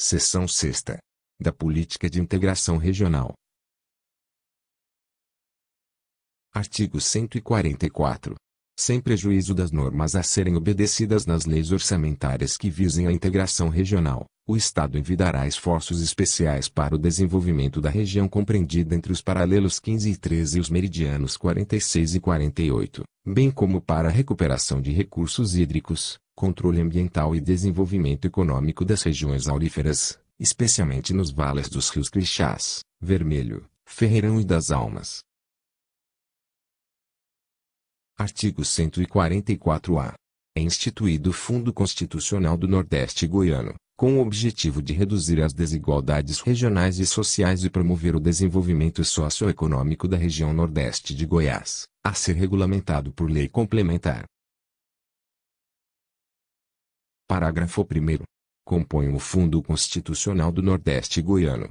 Seção 6 da Política de Integração Regional. Artigo 144 sem prejuízo das normas a serem obedecidas nas leis orçamentárias que visem a integração regional, o Estado envidará esforços especiais para o desenvolvimento da região compreendida entre os paralelos 15 e 13 e os meridianos 46 e 48, bem como para a recuperação de recursos hídricos, controle ambiental e desenvolvimento econômico das regiões auríferas, especialmente nos vales dos rios Crixás, Vermelho, Ferreirão e das Almas. Artigo 144-A. É instituído o Fundo Constitucional do Nordeste Goiano, com o objetivo de reduzir as desigualdades regionais e sociais e promover o desenvolvimento socioeconômico da região Nordeste de Goiás, a ser regulamentado por lei complementar. Parágrafo 1. Compõe o Fundo Constitucional do Nordeste Goiano.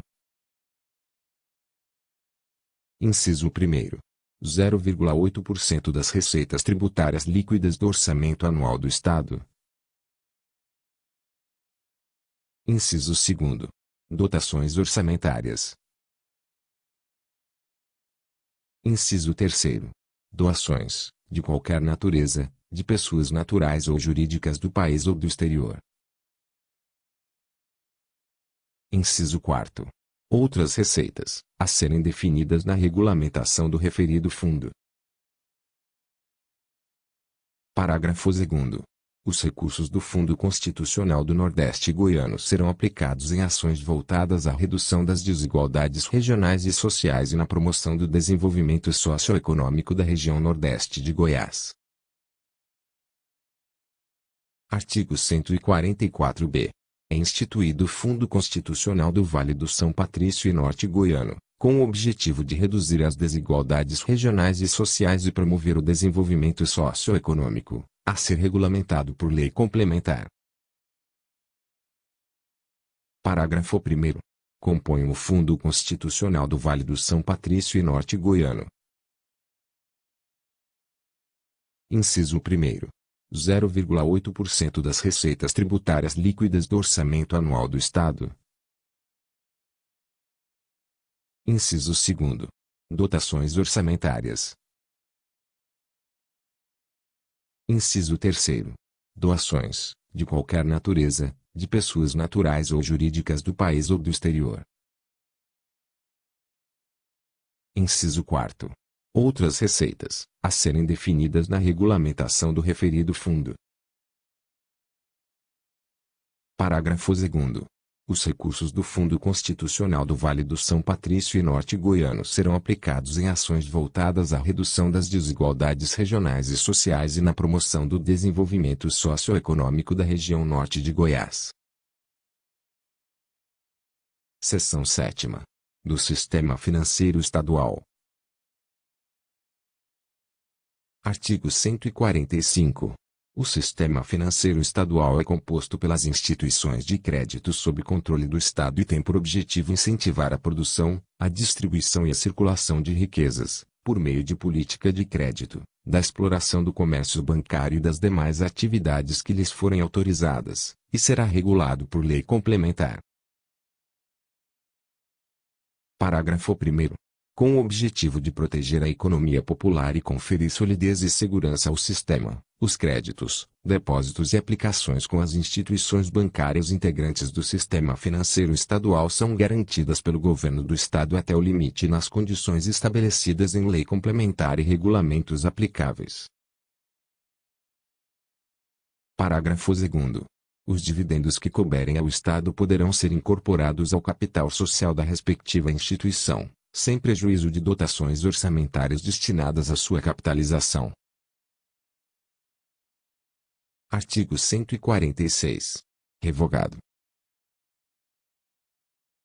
Inciso 1. 0,8% das receitas tributárias líquidas do orçamento anual do Estado. Inciso 2. Dotações orçamentárias. Inciso 3. Doações, de qualquer natureza, de pessoas naturais ou jurídicas do país ou do exterior. Inciso 4 outras receitas, a serem definidas na regulamentação do referido fundo. Parágrafo 2. Os recursos do Fundo Constitucional do Nordeste Goiano serão aplicados em ações voltadas à redução das desigualdades regionais e sociais e na promoção do desenvolvimento socioeconômico da região Nordeste de Goiás. Artigo 144b é instituído o Fundo Constitucional do Vale do São Patrício e Norte Goiano, com o objetivo de reduzir as desigualdades regionais e sociais e promover o desenvolvimento socioeconômico, a ser regulamentado por lei complementar. Parágrafo 1 compõem o Fundo Constitucional do Vale do São Patrício e Norte Goiano. Inciso 1 0,8% das receitas tributárias líquidas do orçamento anual do Estado. Inciso 2. Dotações orçamentárias. Inciso 3. Doações, de qualquer natureza, de pessoas naturais ou jurídicas do país ou do exterior. Inciso 4 outras receitas, a serem definidas na regulamentação do referido fundo. Parágrafo 2. Os recursos do Fundo Constitucional do Vale do São Patrício e Norte Goiano serão aplicados em ações voltadas à redução das desigualdades regionais e sociais e na promoção do desenvolvimento socioeconômico da região norte de Goiás. Seção 7. Do Sistema Financeiro Estadual. Artigo 145. O sistema financeiro estadual é composto pelas instituições de crédito sob controle do Estado e tem por objetivo incentivar a produção, a distribuição e a circulação de riquezas, por meio de política de crédito, da exploração do comércio bancário e das demais atividades que lhes forem autorizadas, e será regulado por lei complementar. Parágrafo 1 com o objetivo de proteger a economia popular e conferir solidez e segurança ao sistema. Os créditos, depósitos e aplicações com as instituições bancárias integrantes do sistema financeiro estadual são garantidas pelo governo do estado até o limite nas condições estabelecidas em lei complementar e regulamentos aplicáveis. Parágrafo 2 os dividendos que couberem ao Estado poderão ser incorporados ao capital social da respectiva instituição, sem prejuízo de dotações orçamentárias destinadas à sua capitalização. Artigo 146. Revogado